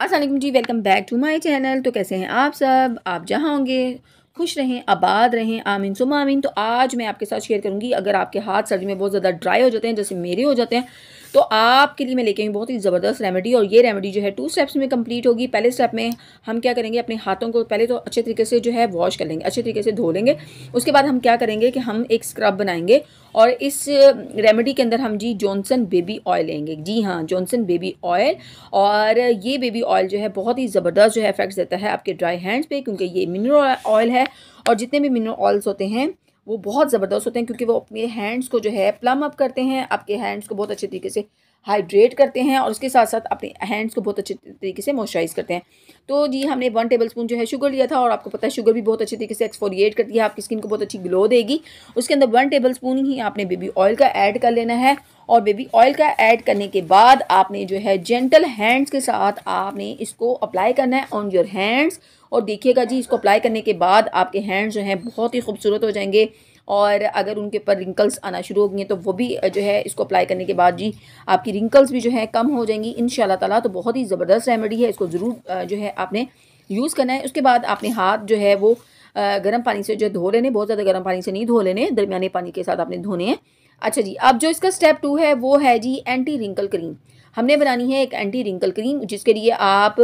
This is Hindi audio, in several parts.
Aslam ji welcome back to my channel तो कैसे हैं आप सब आप जहाँ होंगे खुश रहें आबाद रहें आमीन सुम आमीन तो आज मैं आपके साथ शेयर करूँगी अगर आपके हाथ सर्दी में बहुत ज़्यादा ड्राई हो जाते हैं जैसे मेरे हो जाते हैं तो आपके लिए मैं लेके आई बहुत ही ज़बरदस्त रेमेडी और ये रेमेडी जो है टू स्टेप्स में कंप्लीट होगी पहले स्टेप में हम क्या करेंगे अपने हाथों को पहले तो अच्छे तरीके से जो है वॉश कर लेंगे अच्छे तरीके से धो लेंगे उसके बाद हम क्या करेंगे कि हम एक स्क्रब बनाएंगे और इस रेमेडी के अंदर हम जी जॉनसन बेबी ऑयल लेंगे जी हाँ जॉनसन बेबी ऑयल और ये बेबी ऑयल जो है बहुत ही ज़बरदस्त जो है इफेक्ट्स देता है आपके ड्राई हैंड्स पे क्योंकि ये मिनरल ऑयल है और जितने भी मिनरल ऑयल्स होते हैं वो बहुत ज़बरदस्त होते हैं क्योंकि वो अपने हैंड्स को जो है प्लम अप करते हैं आपके हैंड्स को बहुत अच्छे तरीके से हाइड्रेट करते हैं और उसके साथ साथ अपने हैंड्स को बहुत अच्छे तरीके से मॉइस्चराइज करते हैं तो जी हमने वन टेबल स्पून जो है शुगर लिया था और आपको पता है शुगर भी बहुत अच्छे तरीके से एक्सफोरिएट करती है आपकी स्किन को बहुत अच्छी ग्लो देगी उसके अंदर वन टेबल स्पून ही आपने बेबी ऑयल का ऐड कर लेना है और बेबी ऑयल का ऐड करने के बाद आपने जो है जेंटल हैंड्स के साथ आपने इसको अप्लाई करना है ऑन योर हैंड्स और देखिएगा जी इसको अप्लाई करने के बाद आपके हैंड्स जो हैं बहुत ही खूबसूरत हो जाएंगे और अगर उनके ऊपर रिंकल्स आना शुरू हो गई हैं तो वो भी जो है इसको अप्लाई करने के बाद जी आपकी रिंकल्स भी जो है कम हो जाएंगी इन ताला तो बहुत ही ज़बरदस्त रेमेडी है इसको ज़रूर जो है आपने यूज़ करना है उसके बाद आपने हाथ जो है वो गर्म पानी से जो धो लेने बहुत ज़्यादा गर्म पानी से नहीं धो लेने दरमियाने पानी के साथ आपने धोने हैं अच्छा जी अब जो इसका स्टेप टू है वो है जी एंटी रिंकल क्रीम हमने बनानी है एक एंटी रिंकल क्रीम जिसके लिए आप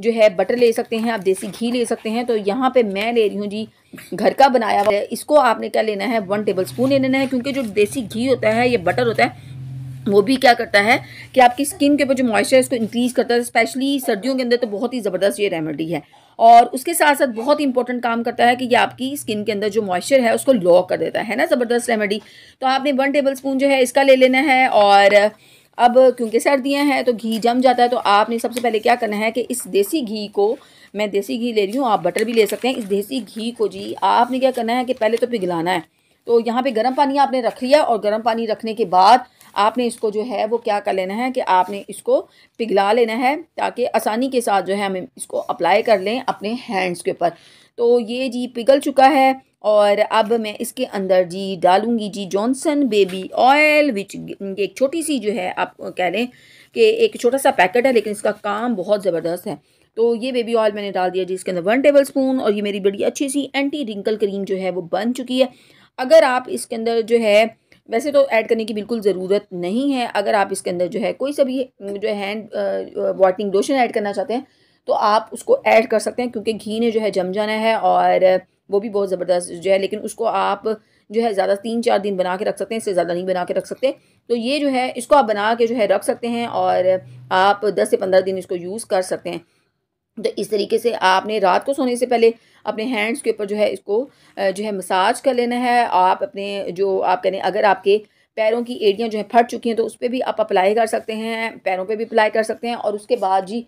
जो है बटर ले सकते हैं आप देसी घी ले सकते हैं तो यहाँ पे मैं ले रही हूँ जी घर का बनाया हुआ है इसको आपने क्या लेना है वन टेबल स्पून ले लेना है क्योंकि जो देसी घी होता है या बटर होता है वो भी क्या करता है कि आपकी स्किन के ऊपर जो मॉइस्चर है इसको इंक्रीज़ करता है स्पेशली सर्दियों के अंदर तो बहुत ही ज़बरदस्त ये रेमेडी है और उसके साथ साथ बहुत ही इंपॉर्टेंट काम करता है कि ये आपकी स्किन के अंदर जो मॉइस्चर है उसको लॉक कर देता है ना ज़बरदस्त रेमेडी तो आपने वन टेबल स्पून जो है इसका ले लेना है और अब क्योंकि सर्दियाँ हैं तो घी जम जाता है तो आपने सबसे पहले क्या करना है कि इस देसी घी को मैं देसी घी ले रही हूँ आप बटर भी ले सकते हैं इस देसी घी को जी आपने क्या करना है कि पहले तो पिघलाना है तो यहाँ पे गर्म पानी आपने रख लिया और गर्म पानी रखने के बाद आपने इसको जो है वो क्या कर लेना है कि आपने इसको पिघला लेना है ताकि आसानी के साथ जो है हम इसको अप्लाई कर लें अपने हैंड्स के ऊपर तो ये जी पिघल चुका है और अब मैं इसके अंदर जी डालूँगी जी जॉनसन बेबी ऑयल विच एक छोटी सी जो है आप कह लें कि एक छोटा सा पैकेट है लेकिन इसका काम बहुत ज़बरदस्त है तो ये बेबी ऑयल मैंने डाल दिया जी इसके अंदर वन टेबल स्पून और ये मेरी बड़ी अच्छी सी एंटी रिंकल क्रीम जो है वो बन चुकी है अगर आप इसके अंदर जो है वैसे तो ऐड करने की बिल्कुल ज़रूरत नहीं है अगर आप इसके अंदर जो है कोई सा भी जो है हैंड वाटनिंग लोशन ऐड करना चाहते हैं तो आप उसको ऐड कर सकते हैं क्योंकि घी ने जो है जम जाना है और वो भी बहुत ज़बरदस्त जो है लेकिन उसको आप जो है ज़्यादा तीन चार दिन बना के रख सकते हैं इससे ज़्यादा नहीं बना के रख सकते तो ये जो है इसको आप बना के जो है रख सकते हैं और आप दस से पंद्रह दिन इसको यूज़ कर सकते हैं तो इस तरीके से आपने रात को सोने से पहले अपने हैंड्स के ऊपर जो है इसको जो है मसाज कर लेना है आप अपने जो आप कहने अगर आपके पैरों की एड़ियाँ जो है फट चुकी हैं तो उस पर भी आप अप्लाई कर सकते हैं पैरों पे भी अप्लाई कर सकते हैं और उसके बाद जी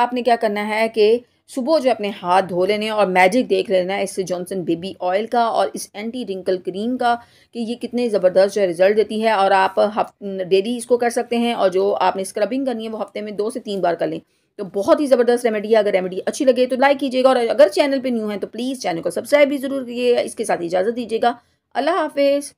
आपने क्या करना है कि सुबह जो अपने हाथ धो लेने और मैजिक देख लेना है इस जॉनसन बेबी ऑयल का और इस एंटी रिंकल क्रीम का कि ये कितने ज़बरदस्त जो रिज़ल्ट देती है और आप डेली इसको कर सकते हैं और जो आपने स्क्रबिंग करनी है वो हफ्ते में दो से तीन बार कर लें तो बहुत ही ज़बरदस्त रेमेडी है अगर रेमेडी अच्छी लगे तो लाइक कीजिएगा और अगर चैनल पर न्यू है तो प्लीज़ चैनल को सब्सक्राइब भी ज़रूर कीजिएगा इसके साथ इजाज़त दीजिएगा अल्लाह हाफिज़